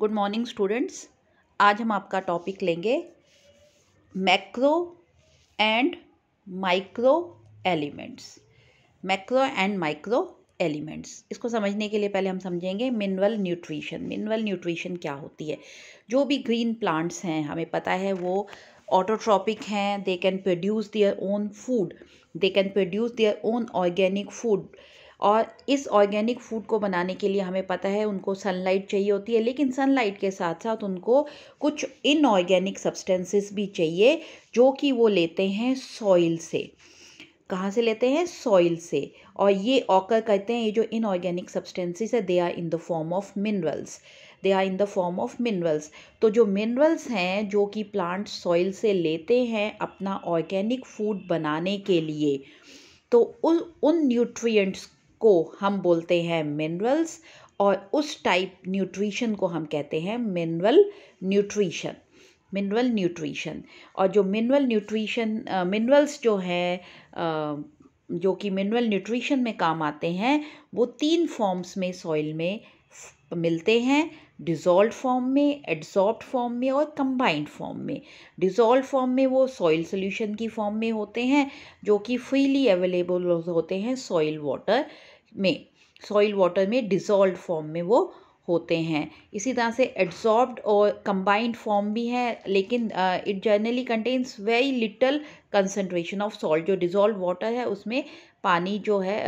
good morning students आज हम आपका टॉपिक लेंगे macro and micro elements macro and micro elements इसको समझने के लिए पहले हम समझेंगे मिनरल न्यूट्रिशन मिनरल न्यूट्रिशन क्या होती है जो भी ग्रीन प्लांट्स हैं हमें पता है वो ऑटोट्रॉपिक हैं they can produce their own food they can produce their own organic food और इस ऑर्गेनिक फूड को बनाने के लिए हमें पता है उनको सनलाइट चाहिए होती है लेकिन सनलाइट के साथ साथ उनको कुछ इनऑर्गेनिक सब्सटेंसेस भी चाहिए जो कि वो लेते हैं सॉइल से कहाँ से लेते हैं सॉइल से और ये ऑकर कहते हैं ये जो इनऑर्गेनिक सब्सटेंसेस है they are in the form of minerals they are in the form of minerals तो जो मिनरल्स हैं जो कि प्लांट सॉइल से लेते हैं अपना ऑर्गेनिक फूड बनाने के लिए तो उन न्यूट्रिएंट्स को हम बोलते हैं मिनरल्स और उस टाइप न्यूट्रिशन को हम कहते हैं मिनरल न्यूट्रिशन मिनरल न्यूट्रिशन और जो मिनरल न्यूट्रिशन मिनरल्स जो है जो कि मिनरल न्यूट्रिशन में काम आते हैं वो तीन फॉर्म्स में सॉइल में मिलते हैं डिज़ोल्व फॉर्म में एड्सॉर्ब्ड फॉर्म में और कंबाइंड फॉर्म में डिज़ोल्व फॉर्म में वो सॉइल सोल्यूशन की फॉर्म में होते हैं जो कि फ्रीली अवेलेबल होते हैं सॉइल वाटर में सॉइल वाटर में डिजॉल्व फॉर्म में वो होते हैं इसी तरह से एड्सॉर्ब्ड और कंबाइंड फॉर्म भी है लेकिन it generally contains very little concentration of salt जो डिजॉल्व वाटर है उसमें पानी जो है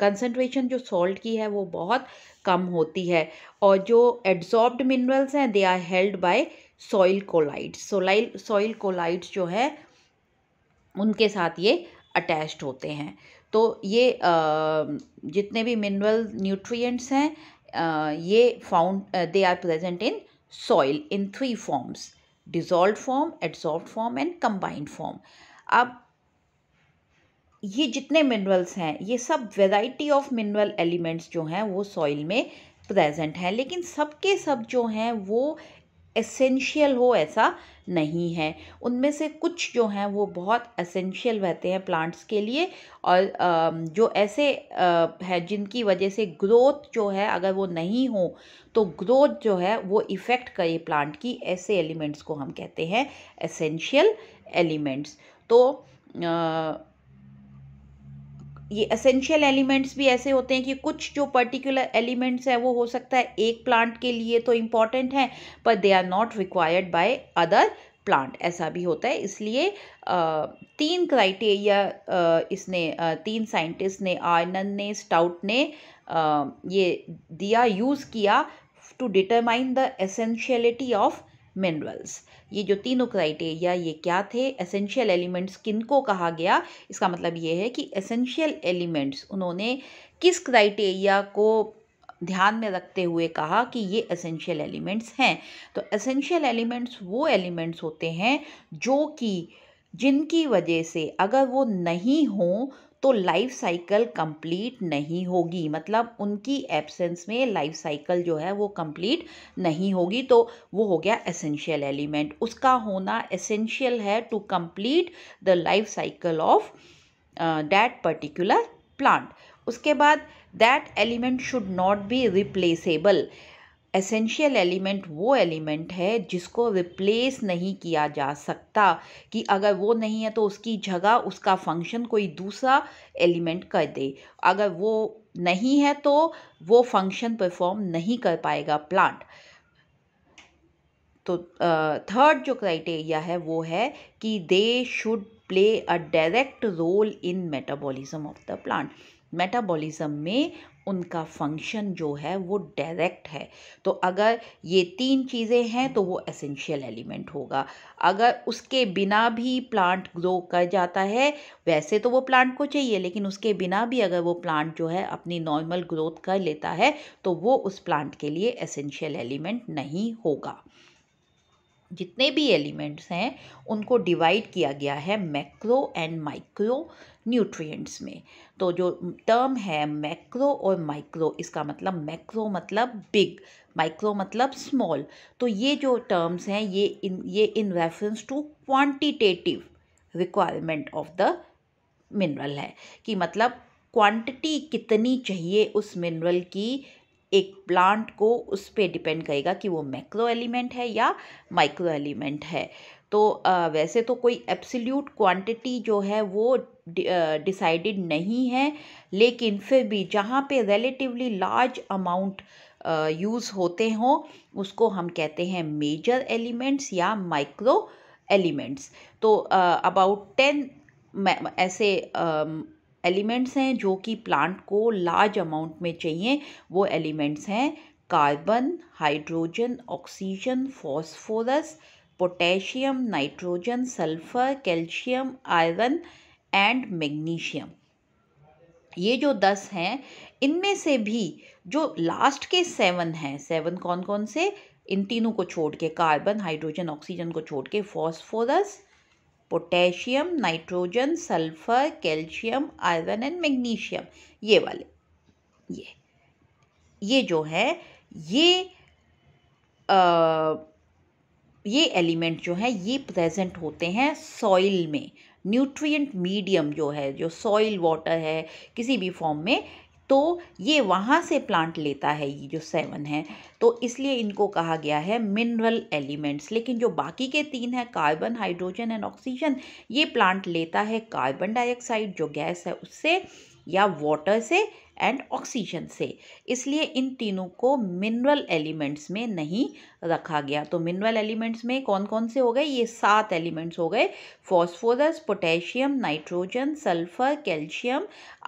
कंसनट्रेशन uh, uh, जो सॉल्ट की है वो बहुत कम होती है और जो एड्सॉर्ब्ड मिनरल्स हैं they are held by soil colloids soil soil colloids जो है उनके साथ ये अटैच्ड होते हैं तो ये जितने भी मिनरल न्यूट्रिएंट्स हैं ये found they are present in soil in three forms dissolved form adsorbed form and combined form अब ये जितने मिनरल्स हैं ये सब वेराइटी ऑफ मिनरल एलिमेंट्स जो हैं वो सॉइल में प्रेजेंट हैं लेकिन सबके सब जो हैं वो एसेंशियल हो ऐसा नहीं है उनमें से कुछ जो हैं वो बहुत एसेंशियल रहते हैं प्लांट्स के लिए और जो ऐसे है जिनकी वजह से ग्रोथ जो है अगर वो नहीं हो तो ग्रोथ जो है वो इफ़ेक्ट करे प्लांट की ऐसे एलिमेंट्स को हम कहते हैं एसेंशियल एलिमेंट्स तो ये असेंशियल एलिमेंट्स भी ऐसे होते हैं कि कुछ जो पर्टिकुलर एलिमेंट्स हैं वो हो सकता है एक प्लांट के लिए तो इम्पॉर्टेंट हैं पर they are not required by other plant ऐसा भी होता है इसलिए तीन क्राइटेरिया इसने तीन साइंटिस्ट ने आनंद ने स्टाउट ने ये दिया यूज़ किया to determine the essentiality of minerals ये जो तीनों क्राइटेरिया ये क्या थे एसेंशियल एलिमेंट्स किन को कहा गया इसका मतलब ये है कि एसेंशियल एलिमेंट्स उन्होंने किस क्राइटेरिया को ध्यान में रखते हुए कहा कि ये एसेंशियल एलिमेंट्स हैं तो एसेंशियल एलिमेंट्स वो एलिमेंट्स होते हैं जो कि जिनकी वजह से अगर वो नहीं हों तो लाइफ साइकिल कंप्लीट नहीं होगी मतलब उनकी एब्सेंस में लाइफ साइकिल जो है वो कंप्लीट नहीं होगी तो वो हो गया एसेंशियल एलिमेंट उसका होना एसेंशियल है to complete the life cycle of that particular plant उसके बाद that element should not be replaceable essential element वो एलिमेंट है जिसको रिप्लेस नहीं किया जा सकता कि अगर वो नहीं है तो उसकी जगह उसका फंक्शन कोई दूसरा एलिमेंट कर दे अगर वो नहीं है तो वो फंक्शन परफॉर्म नहीं कर पाएगा प्लांट तो थर्ड जो क्राइटेरिया है वो है कि they should play a direct role in metabolism of the plant metabolism में उनका फंक्शन जो है वो डायरेक्ट है तो अगर ये तीन चीज़ें हैं तो वो एसेंशियल एलिमेंट होगा अगर उसके बिना भी प्लांट ग्रो कर जाता है वैसे तो वो प्लांट को चाहिए लेकिन उसके बिना भी अगर वो प्लांट जो है अपनी नॉर्मल ग्रोथ कर लेता है तो वो उस प्लांट के लिए एसेंशियल एलिमेंट नहीं होगा जितने भी एलिमेंट्स हैं उनको डिवाइड किया गया है मैक्रो एंड माइक्रो न्यूट्रिएंट्स में तो जो टर्म है मैक्रो और माइक्रो इसका मतलब मैक्रो मतलब बिग माइक्रो मतलब स्मॉल तो ये जो टर्म्स हैं ये इन ये in reference to quantitative requirement of the mineral है कि मतलब क्वांटिटी कितनी चाहिए उस मिनरल की एक प्लांट को उस पर डिपेंड करेगा कि वो मैक्रो एलिमेंट है या माइक्रो एलिमेंट है तो वैसे तो कोई एब्सोल्यूट क्वांटिटी जो है वो डिसाइडेड नहीं है लेकिन फिर भी जहाँ पे रिलेटिवली लार्ज अमाउंट यूज़ होते हों उसको हम कहते हैं मेजर एलिमेंट्स या माइक्रो एलिमेंट्स तो अबाउट टेन ऐसे एलिमेंट्स हैं जो कि प्लांट को लार्ज अमाउंट में चाहिए वो एलिमेंट्स हैं carbon hydrogen oxygen phosphorus potassium nitrogen sulphur calcium iron and magnesium ये जो दस हैं इनमें से भी जो लास्ट के सेवन हैं सेवन कौन कौन से इन तीनों को छोड़ के कार्बन हाइड्रोजन ऑक्सीजन को छोड़ के phosphorus potassium nitrogen sulphur calcium iron and magnesium ये वाले ये ये जो है ये आ, ये एलिमेंट जो है ये प्रेजेंट होते हैं सॉइल में न्यूट्रिएंट मीडियम जो है जो सॉइल वाटर है किसी भी फॉर्म में तो ये वहाँ से प्लांट लेता है ये जो सेवन है तो इसलिए इनको कहा गया है मिनरल एलिमेंट्स लेकिन जो बाकी के तीन हैं कार्बन हाइड्रोजन एंड ऑक्सीजन ये प्लांट लेता है कार्बन डाइऑक्साइड जो गैस है उससे या वाटर से एंड ऑक्सीजन से इसलिए इन तीनों को मिनरल एलिमेंट्स में नहीं रखा गया तो मिनरल एलिमेंट्स में कौन कौन से हो गए ये सात एलिमेंट्स हो गए phosphorus potassium nitrogen sulphur calcium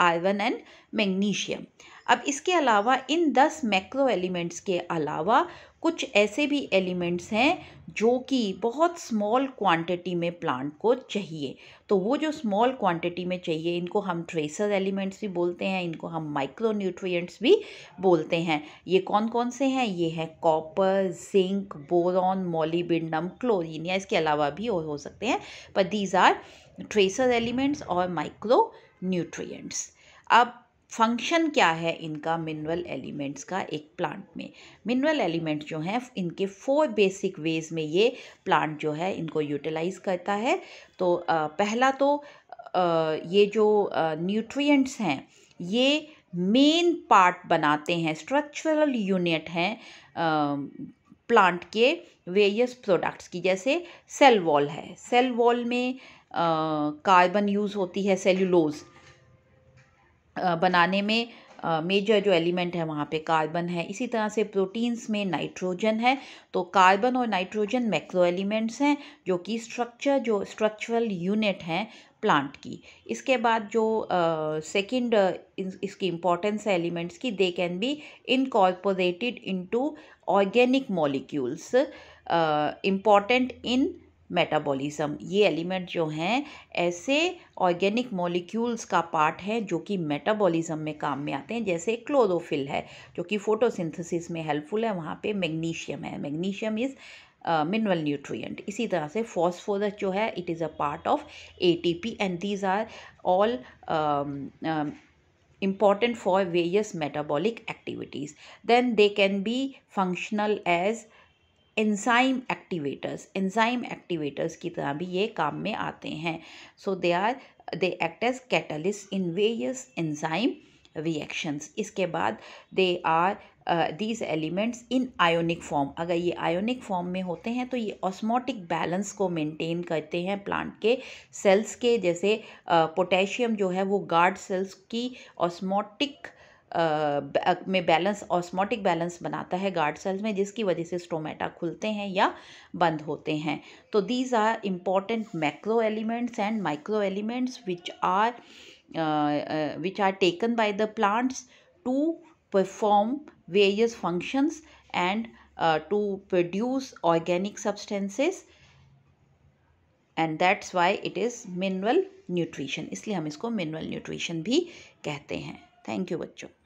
iron and magnesium अब इसके अलावा इन दस मैक्रो एलिमेंट्स के अलावा कुछ ऐसे भी एलिमेंट्स हैं जो कि बहुत स्मॉल क्वांटिटी में प्लांट को चाहिए तो वो जो स्मॉल क्वांटिटी में चाहिए इनको हम ट्रेसर एलिमेंट्स भी बोलते हैं इनको हम माइक्रो न्यूट्रिएंट्स भी बोलते हैं ये कौन कौन से हैं ये हैं copper zinc boron molybdenum chlorine या इसके अलावा भी और हो सकते हैं पर दीज आर ट्रेसर एलिमेंट्स और माइक्रो न्यूट्रिएंट्स अब फंक्शन क्या है इनका मिनरल एलिमेंट्स का एक प्लांट में मिनरल एलिमेंट जो हैं इनके फोर बेसिक वेज में ये प्लांट जो है इनको यूटिलाइज करता है तो पहला तो ये जो न्यूट्रिएंट्स हैं ये मेन पार्ट बनाते हैं स्ट्रक्चरल यूनिट हैं प्लांट के वेरियस प्रोडक्ट्स की जैसे सेल वॉल है सेल वॉल में कार्बन यूज़ होती है सेल्यूलोज़ बनाने में मेजर जो एलिमेंट है वहाँ पे कार्बन है इसी तरह से प्रोटीन्स में नाइट्रोजन है तो कार्बन और नाइट्रोजन मैक्रो एलिमेंट्स हैं जो कि स्ट्रक्चर जो स्ट्रक्चरल यूनिट हैं प्लांट की इसके बाद जो सेकंड uh, इसकी इम्पॉर्टेंस है एलिमेंट्स की they can be incorporated into organic molecules important in metabolism ये एलिमेंट जो हैं ऐसे ऑर्गेनिक मॉलिक्यूल्स का पार्ट है जो कि मेटाबॉलिज्म में काम में आते हैं जैसे क्लोरोफिल है जो कि फोटोसिंथेसिस में हेल्पफुल है वहाँ पे मैग्नीशियम है मैग्नीशियम इज़ मिनरल न्यूट्रिएंट इसी तरह से फॉस्फोरस जो है it is a part of A and these are all important for various metabolic activities then they can be functional as enzyme activators enzyme activators की तरह भी ये काम में आते हैं so they are they act as catalyst in various enzyme reactions इसके बाद they are these elements in ionic form अगर ये आयोनिक फॉर्म में होते हैं तो ये ऑस्मोटिक बैलेंस को मेंटेन करते हैं प्लांट के सेल्स के जैसे पोटेशियम uh, जो है वो गार्ड सेल्स की ऑस्मोटिक uh, में बैलेंस ऑस्मोटिक बैलेंस बनाता है गार्ड सेल्स में जिसकी वजह से स्टोमेटा खुलते हैं या बंद होते हैं तो these are important macro elements and micro elements which are which are taken by the plants to perform various functions and to produce organic substances and that's why it is mineral nutrition इसलिए हम इसको mineral nutrition भी कहते हैं thank you बच्चों